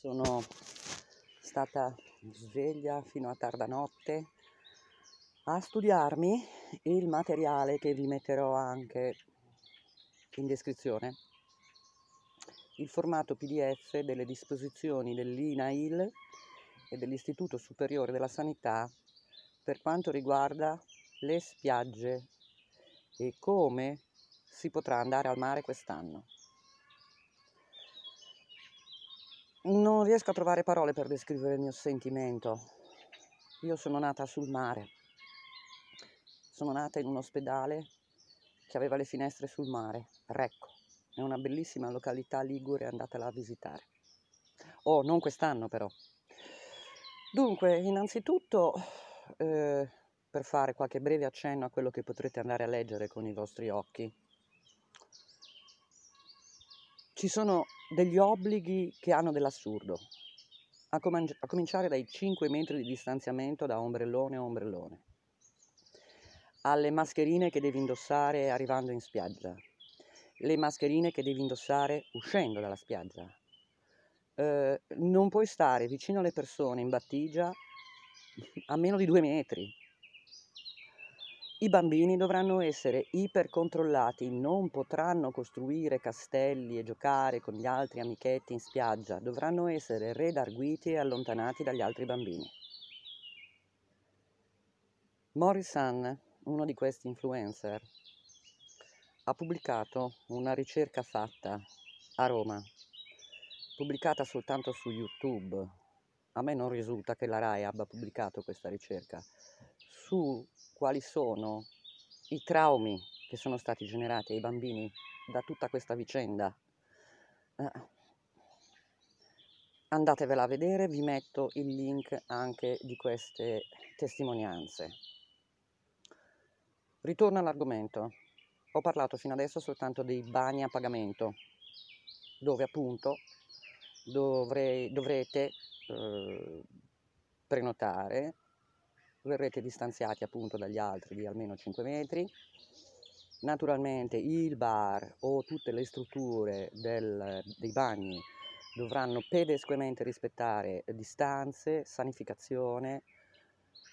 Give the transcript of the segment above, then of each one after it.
sono stata sveglia fino a tarda notte a studiarmi il materiale che vi metterò anche in descrizione il formato pdf delle disposizioni dell'INAIL e dell'Istituto Superiore della Sanità per quanto riguarda le spiagge e come si potrà andare al mare quest'anno. non riesco a trovare parole per descrivere il mio sentimento. Io sono nata sul mare, sono nata in un ospedale che aveva le finestre sul mare, Recco, è una bellissima località ligure, andatela a visitare. Oh, non quest'anno però. Dunque, innanzitutto, eh, per fare qualche breve accenno a quello che potrete andare a leggere con i vostri occhi, ci sono degli obblighi che hanno dell'assurdo, a, comangi- a cominciare dai 5 metri di distanziamento da ombrellone a ombrellone, alle mascherine che devi indossare arrivando in spiaggia, le mascherine che devi indossare uscendo dalla spiaggia. Eh, non puoi stare vicino alle persone in battigia a meno di due metri. I bambini dovranno essere ipercontrollati, non potranno costruire castelli e giocare con gli altri amichetti in spiaggia, dovranno essere redarguiti e allontanati dagli altri bambini. Morris Sun, uno di questi influencer, ha pubblicato una ricerca fatta a Roma, pubblicata soltanto su YouTube. A me non risulta che la RAI abbia pubblicato questa ricerca su quali sono i traumi che sono stati generati ai bambini da tutta questa vicenda. Eh, andatevela a vedere, vi metto il link anche di queste testimonianze. Ritorno all'argomento. Ho parlato fino adesso soltanto dei bagni a pagamento, dove appunto dovrei, dovrete eh, prenotare verrete distanziati appunto dagli altri di almeno 5 metri. Naturalmente il bar o tutte le strutture del, dei bagni dovranno pedesquamente rispettare distanze, sanificazione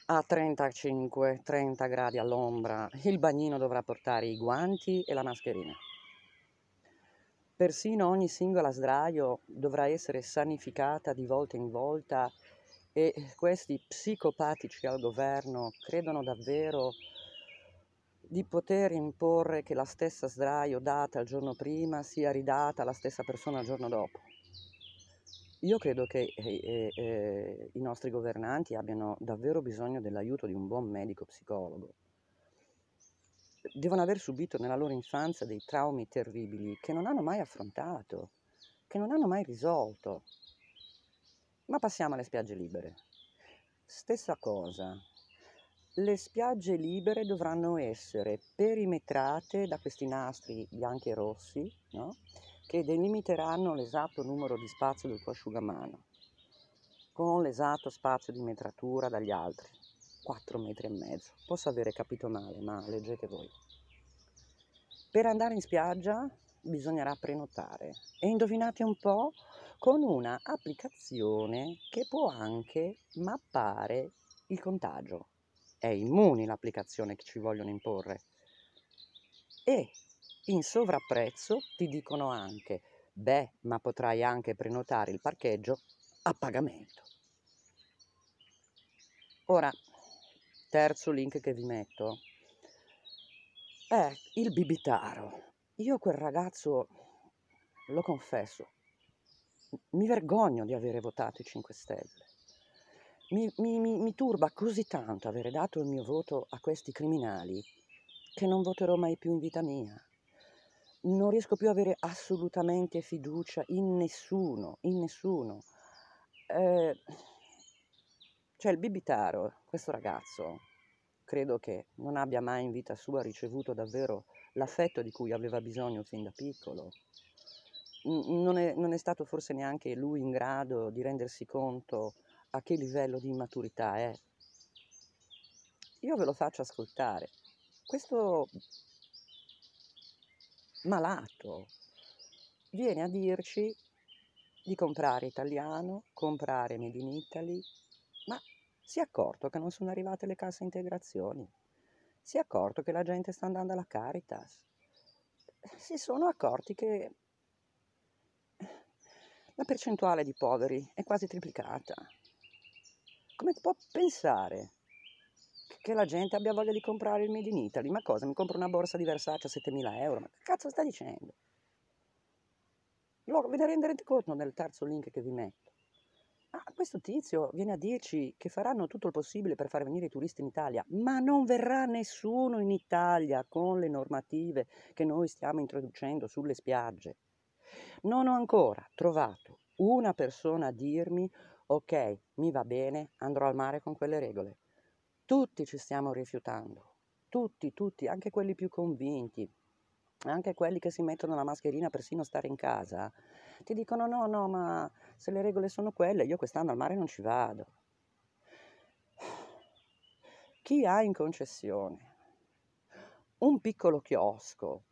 a 35-30 gradi all'ombra. Il bagnino dovrà portare i guanti e la mascherina. Persino ogni singola sdraio dovrà essere sanificata di volta in volta e questi psicopatici al governo credono davvero di poter imporre che la stessa sdraio data il giorno prima sia ridata alla stessa persona il giorno dopo. Io credo che eh, eh, eh, i nostri governanti abbiano davvero bisogno dell'aiuto di un buon medico psicologo. Devono aver subito nella loro infanzia dei traumi terribili che non hanno mai affrontato, che non hanno mai risolto, ma passiamo alle spiagge libere. Stessa cosa, le spiagge libere dovranno essere perimetrate da questi nastri bianchi e rossi no? che delimiteranno l'esatto numero di spazio del tuo asciugamano con l'esatto spazio di metratura dagli altri, 4 metri e mezzo. Posso avere capito male, ma leggete voi. Per andare in spiaggia bisognerà prenotare. E indovinate un po' con una applicazione che può anche mappare il contagio. È immuni l'applicazione che ci vogliono imporre. E in sovrapprezzo ti dicono anche, beh, ma potrai anche prenotare il parcheggio a pagamento. Ora, terzo link che vi metto è il bibitaro. Io quel ragazzo, lo confesso, mi vergogno di avere votato i 5 Stelle. Mi, mi, mi, mi turba così tanto avere dato il mio voto a questi criminali che non voterò mai più in vita mia. Non riesco più ad avere assolutamente fiducia in nessuno, in nessuno. Eh, cioè il bibitaro, questo ragazzo, credo che non abbia mai in vita sua ricevuto davvero l'affetto di cui aveva bisogno fin da piccolo. Non è, non è, stato forse neanche lui in grado di rendersi conto a che livello di immaturità è. Io ve lo faccio ascoltare. Questo malato viene a dirci di comprare italiano, comprare Made in Italy, ma si è accorto che non sono arrivate le casse integrazioni si è accorto che la gente sta andando alla Caritas. Si sono accorti che la percentuale di poveri è quasi triplicata. Come può pensare che la gente abbia voglia di comprare il Made in Italy? Ma cosa? Mi compro una borsa di Versace a 7.000 euro? Ma che cazzo sta dicendo? ve ne renderete conto nel terzo link che vi metto questo tizio viene a dirci che faranno tutto il possibile per far venire i turisti in Italia, ma non verrà nessuno in Italia con le normative che noi stiamo introducendo sulle spiagge. Non ho ancora trovato una persona a dirmi ok, mi va bene, andrò al mare con quelle regole. Tutti ci stiamo rifiutando, tutti, tutti, anche quelli più convinti, anche quelli che si mettono la mascherina persino stare in casa, ti dicono no, no, ma se le regole sono quelle, io quest'anno al mare non ci vado. Chi ha in concessione un piccolo chiosco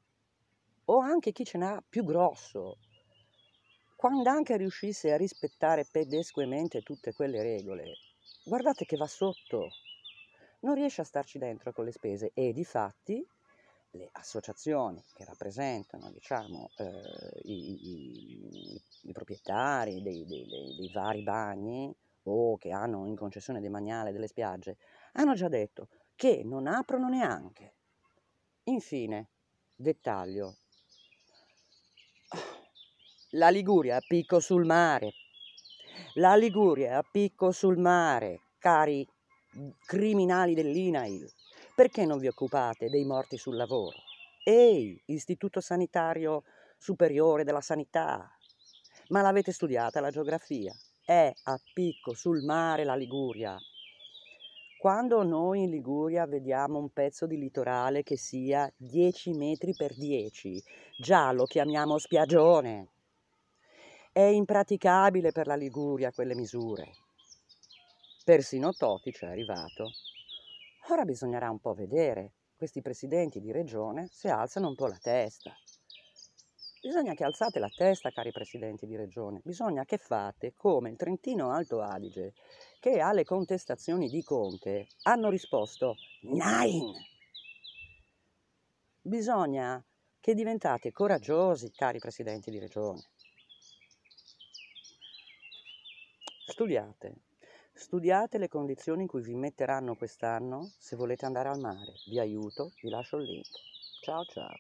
o anche chi ce n'ha più grosso, quando anche riuscisse a rispettare pedesquemente tutte quelle regole, guardate che va sotto, non riesce a starci dentro con le spese e di fatti le associazioni che rappresentano diciamo, eh, i, i, i, proprietari dei, dei, dei, dei, vari bagni o che hanno in concessione demaniale delle spiagge hanno già detto che non aprono neanche. Infine, dettaglio, la Liguria a picco sul mare, la Liguria a picco sul mare, cari criminali dell'INAIL. Perché non vi occupate dei morti sul lavoro? Ehi, Istituto Sanitario Superiore della Sanità, ma l'avete studiata la geografia? È a picco sul mare la Liguria. Quando noi in Liguria vediamo un pezzo di litorale che sia 10 metri per 10, già lo chiamiamo spiagione. È impraticabile per la Liguria quelle misure. Persino Toti ci è arrivato Ora bisognerà un po' vedere questi presidenti di regione se alzano un po' la testa. Bisogna che alzate la testa, cari presidenti di regione, bisogna che fate come il Trentino Alto Adige, che alle contestazioni di Conte hanno risposto NEIN! Bisogna che diventate coraggiosi, cari presidenti di regione. Studiate, Studiate le condizioni in cui vi metteranno quest'anno se volete andare al mare. Vi aiuto, vi lascio il link. Ciao ciao.